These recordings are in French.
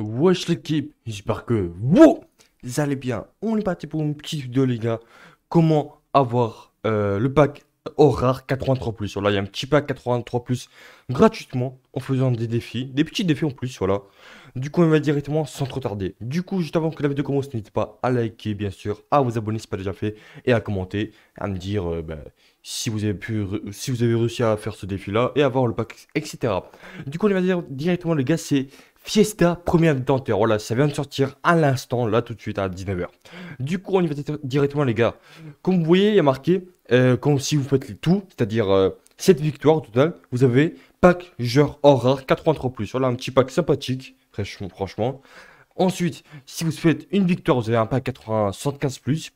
Wesh l'équipe, j'espère que vous allez bien. On est parti pour une petite vidéo les gars. Comment avoir euh, le pack rare 83 plus. Voilà, il y a un petit pack 83 plus gratuitement en faisant des défis, des petits défis en plus, voilà. Du coup, on va directement sans trop tarder. Du coup, juste avant que la vidéo commence, n'hésitez pas à liker, bien sûr, à vous abonner si ce pas déjà fait, et à commenter, à me dire euh, bah, si vous avez pu, si vous avez réussi à faire ce défi-là et avoir le pack, etc. Du coup, on va dire directement les gars, c'est Fiesta, première détenteur. Voilà, ça vient de sortir à l'instant, là tout de suite à 19h. Du coup, on y va directement, les gars. Comme vous voyez, il y a marqué, comme euh, si vous faites tout, c'est-à-dire 7 euh, victoires au total, vous avez pack joueur or rare 83 Voilà, un petit pack sympathique, franchement. Ensuite, si vous faites une victoire, vous avez un pack 95 plus.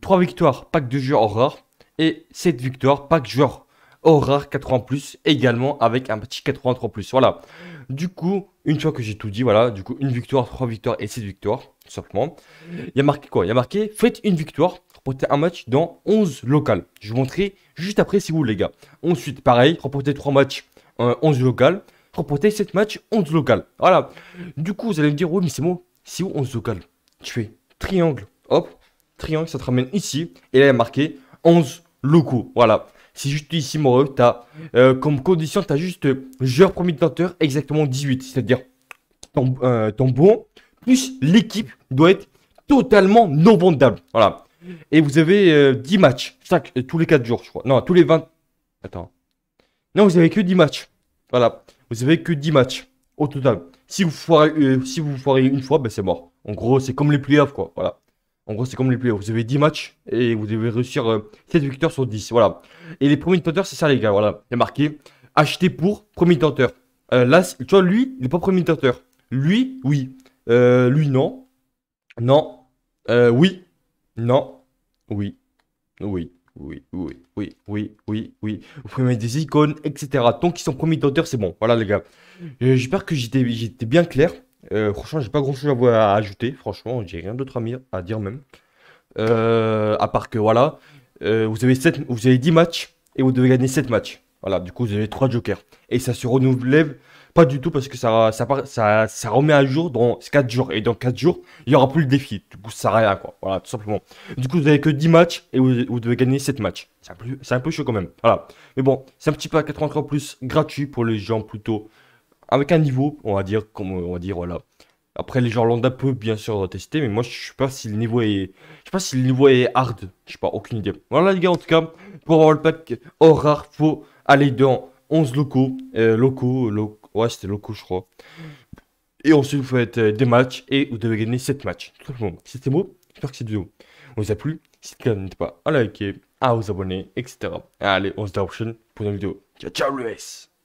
3 victoires, pack de joueurs or Et 7 victoires, pack joueur or rare 80 également avec un petit 83 Voilà. Du coup, une fois que j'ai tout dit, voilà, du coup, une victoire, trois victoires et six victoires, tout simplement. Il y a marqué quoi Il y a marqué faites une victoire, remportez un match dans 11 locales. Je vous montrerai juste après si vous les gars. Ensuite, pareil, remportez trois matchs, 11 euh, locales. Remportez sept matchs, 11 locales. Voilà. Du coup, vous allez me dire, oui, mais c'est moi. c'est où 11 locales Tu fais triangle, hop, triangle, ça te ramène ici. Et là, il y a marqué 11 locaux. Voilà. C'est juste ici, mon tu t'as euh, comme condition, as juste joueur premier tenteur, exactement 18. C'est-à-dire euh, ton, bon plus l'équipe doit être totalement non vendable. Voilà. Et vous avez 10 euh, matchs. Chaque, tous les 4 jours, je crois. Non, tous les 20. Attends. Non, vous avez que 10 matchs. Voilà. Vous avez que 10 matchs au total. Si vous foirez, si vous foirez une fois, ben c'est mort. En gros, c'est comme les playoffs, quoi. Voilà. En gros, c'est comme les playoffs. Vous avez 10 matchs et vous devez réussir 7 euh, victoires sur 10. Voilà. Et les premiers tenteurs, c'est ça, les gars. Voilà. Il y a marqué acheter pour premier tenteur. Euh, là, tu vois, lui, il n'est pas premier tenteur. Lui, oui. Euh, lui, non. Non. oui. Non. Oui. Oui. Oui, oui, oui, oui, oui, oui. Vous pouvez mettre des icônes, etc. Tant qu'ils sont premiers tenteurs, c'est bon. Voilà, les gars. J'espère que j'étais bien clair. Euh, franchement, j'ai pas grand chose à, ajouter. Franchement, j'ai rien d'autre à, dire même. Euh, à part que voilà, euh, vous, avez vous avez 10 matchs et vous devez gagner 7 matchs. Voilà, du coup, vous avez 3 jokers. Et ça se renouvelle pas du tout parce que ça, ça, ça, remet à jour dans 4 jours. Et dans 4 jours, il n'y aura plus le défi. Du coup, ça sert à rien, quoi. Voilà, tout simplement. Du coup, vous avez que 10 matchs et vous, devez gagner 7 matchs. C'est un, peu, chaud quand même. Voilà. Mais bon, c'est un petit peu à 80 plus gratuit pour les gens plutôt avec un niveau, on va dire, comme on va dire, voilà. Après, les gens l'ont lambda peu bien sûr tester, mais moi, je sais pas si le niveau est, je sais pas si le niveau est hard, je sais pas, aucune idée. Voilà les gars, en tout cas, pour avoir le pack hors rare, faut aller dans 11 locaux, euh, locaux, ouais, c'était locaux, je crois. Et ensuite, vous faites euh, des matchs et vous devez gagner 7 matchs. C'était beau. J'espère que cette vidéo vous a plu. Si c'est le pas à liker, à vous abonner, etc. Allez, on se dit à la prochaine pour une vidéo. Ciao, ciao, les